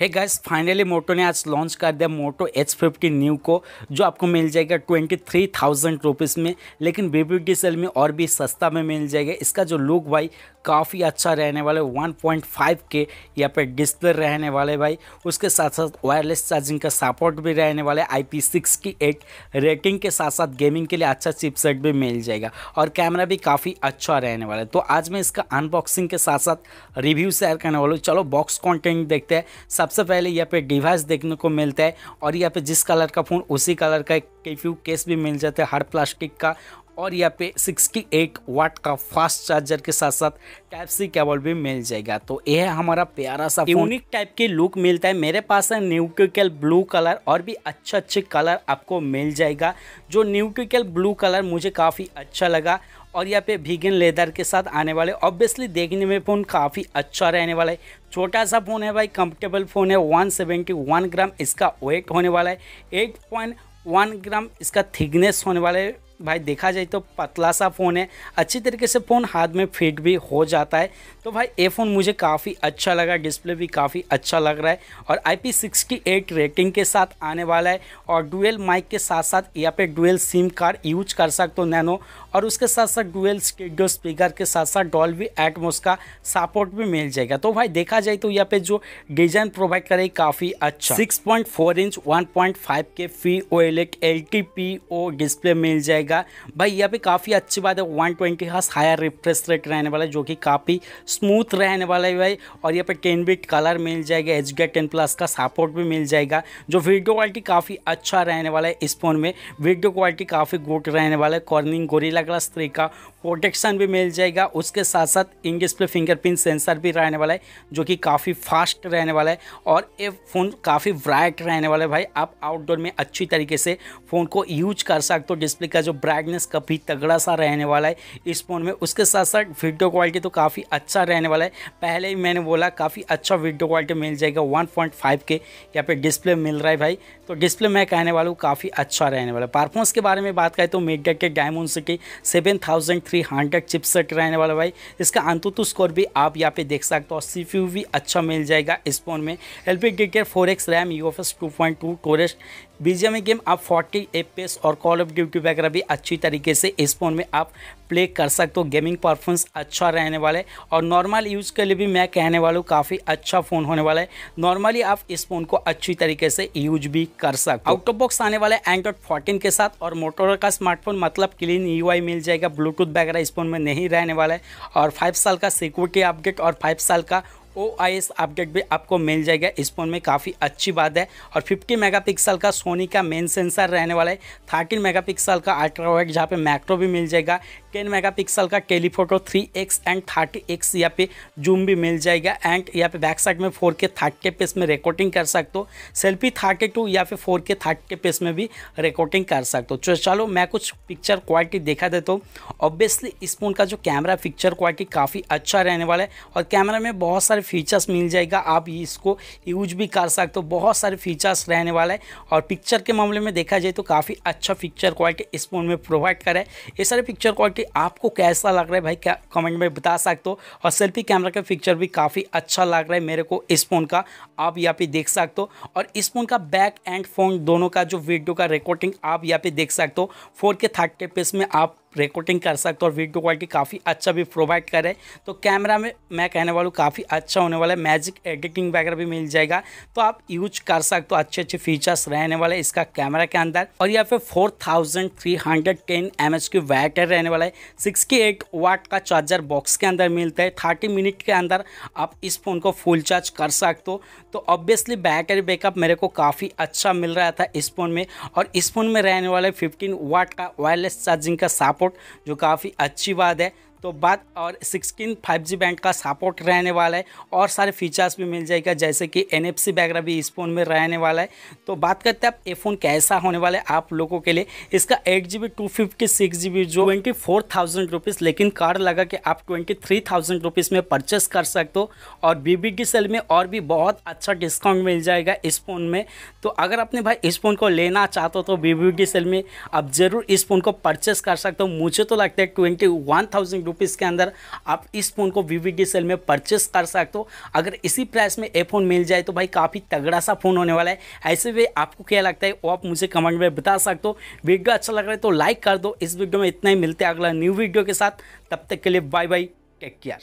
है gas finally मोटो ने आज लॉन्च कर दिया मोटो एच फिफ्टी न्यू को जो आपको मिल जाएगा ट्वेंटी थ्री थाउजेंड रुपीज़ में लेकिन बीबीटी सेल में और भी सस्ता में मिल जाएगा इसका जो लुक भाई काफ़ी अच्छा रहने वाला है वन पॉइंट फाइव के यहाँ पे डिस्प्ले रहने वाले भाई उसके साथ साथ वायरलेस चार्जिंग का सपोर्ट भी रहने वाला है आई पी सिक्स की एट रेटिंग के साथ साथ गेमिंग के लिए अच्छा चिपसेट भी मिल जाएगा और कैमरा भी काफ़ी अच्छा रहने वाला है तो आज मैं इसका अनबॉक्सिंग के साथ साथ रिव्यू शेयर करने वाला हूँ चलो बॉक्स कॉन्टेंट देखते हैं सबसे पहले यहाँ पे डिवाइस देखने को मिलता है और यहाँ पे जिस कलर का फ़ोन उसी कलर का कई फ्यू केस भी मिल जाता है हर प्लास्टिक का और यहाँ पे 68 वाट का फास्ट चार्जर के साथ साथ टाइप सी केबल भी मिल जाएगा तो यह है हमारा प्यारा सा यूनिक टाइप के लुक मिलता है मेरे पास है न्यूक्यूकल ब्लू कलर और भी अच्छे अच्छे कलर आपको मिल जाएगा जो न्यूक्यूकल ब्लू कलर मुझे काफ़ी अच्छा लगा और यहाँ पे भीगन लेदर के साथ आने वाले ऑब्वियसली देखने में फ़ोन काफ़ी अच्छा रहने वाला है छोटा सा फ़ोन है भाई कंफर्टेबल फ़ोन है 171 ग्राम इसका वेट होने वाला है 8.1 ग्राम इसका थिकनेस होने वाला है भाई देखा जाए तो पतला सा फ़ोन है अच्छी तरीके से फ़ोन हाथ में फिट भी हो जाता है तो भाई ये फ़ोन मुझे काफ़ी अच्छा लगा डिस्प्ले भी काफ़ी अच्छा लग रहा है और आई पी रेटिंग के साथ आने वाला है और डुएल माइक के साथ साथ यहाँ पे डुएल सिम कार्ड यूज कर सकते हो नैनो और उसके साथ साथ डुएल स्टेडियो स्पीकर के साथ साथ डॉल्बी एटमोस का सपोर्ट भी मिल जाएगा तो भाई देखा जाए तो यहाँ पर जो डिज़ाइन प्रोवाइड करे काफ़ी अच्छा six point four inch one point five K फी O L L T P O display मिल जाएगा रहेगा भाई यहाँ पे काफ़ी अच्छी बात है one twenty hertz higher refresh rate रहने वाला है जो कि काफ़ी स्मूथ रहने वाला है भाई और यहाँ पे टेन बिट कलर मिल जाएगा एच डी टेन प्लस का सपोर्ट भी मिल जाएगा जो वीडियो क्वालिटी काफ़ी अच्छा रहने वाला है इस फ़ोन में वीडियो क्वालिटी काफ़ी गुड रहने वाला है कॉर्निंग गोरीला ग्लास थ्री का प्रोटेक्शन भी मिल जाएगा उसके साथ साथ इन डिस्प्ले फिंगरप्रिंट सेंसर भी रहने वाला है जो कि काफ़ी फास्ट रहने वाला है और ये फ़ोन काफ़ी ब्राइट रहने वाला है भाई आप आउटडोर में अच्छी तरीके से फ़ोन को यूज कर सकते हो डिस्प्ले का जो ब्राइटनेस काफ़ी तगड़ा सा रहने वाला है इस फ़ोन में उसके साथ साथ वीडियो क्वालिटी तो काफ़ी अच्छा रहने वाला है पहले ही मैंने बोला काफ़ी अच्छा वीडियो क्वालिटी मिल जाएगा 1.5 के यहाँ पे डिस्प्ले मिल रहा है भाई तो डिस्प्ले मैं कहने वाला हूँ काफ़ी अच्छा रहने वाला है परफॉर्मेंस के बारे में बात करें तो MediaTek Dimensity seven thousand three hundred chipset रहने वाला भाई इसका अंतुत्व स्कोर भी आप यहाँ पे देख सकते हो और सी भी अच्छा मिल जाएगा इस फोन में एल पी डी के four X RAM U F S two point two टोरेस्ट में गेम आप 40 एफ और कॉल ऑफ ड्यूटी वगैरह भी अच्छी तरीके से इस फ़ोन में आप प्ले कर सकते हो गेमिंग परफॉर्मेंस अच्छा रहने वाला है और नॉर्मल यूज़ के लिए भी मैं कहने वाला हूँ काफ़ी अच्छा फ़ोन होने वाला है नॉर्मली आप इस फ़ोन को अच्छी तरीके से यूज भी कर सकते हो आउट ऑफ बॉक्स आने वाला है एंड्रॉइड फोर्टीन के साथ और मोटोर का स्मार्टफोन मतलब क्लीन यू e मिल जाएगा ब्लूटूथ वगैरह इस फोन में नहीं रहने वाला है और फाइव साल का सिक्योरिटी अपडेट और फाइव साल का ओ आई एस अपडेट भी आपको मिल जाएगा इस फ़ोन में काफ़ी अच्छी बात है और 50 मेगापिक्सल का सोनी का मेन सेंसर रहने वाला है थर्टीन मेगापिक्सल का अल्ट्रा जहाँ पे मैक्रो भी मिल जाएगा टेन मेगा पिक्सल का telephoto three X and thirty X यहाँ पे जूम भी मिल जाएगा एंड यहाँ पे बैक साइड में फोर के थर्ट के पेस में रिकॉर्डिंग कर सकते हो सेल्फी थर्टी टू या फिर फोर के थर्ट के पेस में भी रिकॉर्डिंग कर सकते हो चलो मैं कुछ पिक्चर क्वालिटी देखा देता हूँ ऑब्वियसली इस फोन का जो कैमरा पिक्चर क्वालिटी काफ़ी अच्छा रहने वाला है और कैमरा में बहुत सारे फीचर्स मिल जाएगा आप इसको यूज भी कर सकते हो बहुत सारे फीचर्स रहने वाला है और पिक्चर के मामले में देखा जाए तो काफ़ी अच्छा पिक्चर क्वालिटी इस फोन में प्रोवाइड करा है ये सारे पिक्चर क्वालिटी आपको कैसा लग रहा है भाई क्या कमेंट में बता सकते हो और सेल्फी कैमरा का फीचर भी काफ़ी अच्छा लग रहा है मेरे को इस फ़ोन का आप यहाँ पे देख सकते हो और इस फ़ोन का बैक एंड फ़ोन दोनों का जो वीडियो का रिकॉर्डिंग आप यहाँ पे देख सकते हो फोर के थर्टी में आप रिकॉर्डिंग कर सकते हो और वीडियो क्वालिटी काफ़ी अच्छा भी प्रोवाइड करे तो कैमरा में मैं कहने वाला हूँ काफ़ी अच्छा होने वाला है मैजिक एडिटिंग वगैरह भी मिल जाएगा तो आप यूज कर सकते हो अच्छे अच्छे फीचर्स रहने वाले इसका कैमरा के अंदर और या फिर four thousand three hundred ten M H की वैटर रहने वाला है सिक्सटी एट वाट का चार्जर बॉक्स के अंदर मिलता है थर्टी मिनट के अंदर आप इस फ़ोन को फुल चार्ज कर सकते हो तो ऑब्वियसली बैटरी बैकअप मेरे को काफ़ी अच्छा मिल रहा था इस फ़ोन में और इस फ़ोन में रहने वाले फिफ्टीन वाट का वायरलेस चार्जिंग का सपोर्ट सपोर्ट जो काफ़ी अच्छी बात है तो बात और सिक्सटीन फाइव जी बैंड का सपोर्ट रहने वाला है और सारे फीचर्स भी मिल जाएगा जैसे कि एन एफ सी वगैरह भी इस फ़ोन में रहने वाला है तो बात करते हैं आप ये फ़ोन कैसा होने वाला है आप लोगों के लिए इसका eight G B two fifty six G B जो ट्वेंटी फोर थाउजेंड रुपीज़ लेकिन कार्ड लगा के आप ट्वेंटी थ्री थाउजेंड रुपीज़ में परचेस कर सकते हो और बी बी डी सेल में और भी बहुत अच्छा डिस्काउंट मिल जाएगा इस फ़ोन में तो अगर अपने भाई इस फ़ोन को लेना चाहते हो तो बी बी डी सेल में आप ज़रूर इस फ़ोन को परचेस कर सकते हो मुझे तो लगता है ट्वेंटी वन थाउजेंड रुपीज़ के अंदर आप इस फ़ोन को वी सेल में परचेस कर सकते हो अगर इसी प्राइस में ए फ़ोन मिल जाए तो भाई काफ़ी तगड़ा सा फ़ोन होने वाला है ऐसे में आपको क्या लगता है वो आप मुझे कमेंट में बता सकते हो वीडियो अच्छा लग रहा है तो लाइक कर दो इस वीडियो में इतना ही मिलते हैं अगला न्यू वीडियो के साथ तब तक के लिए बाय बाय टेक केयर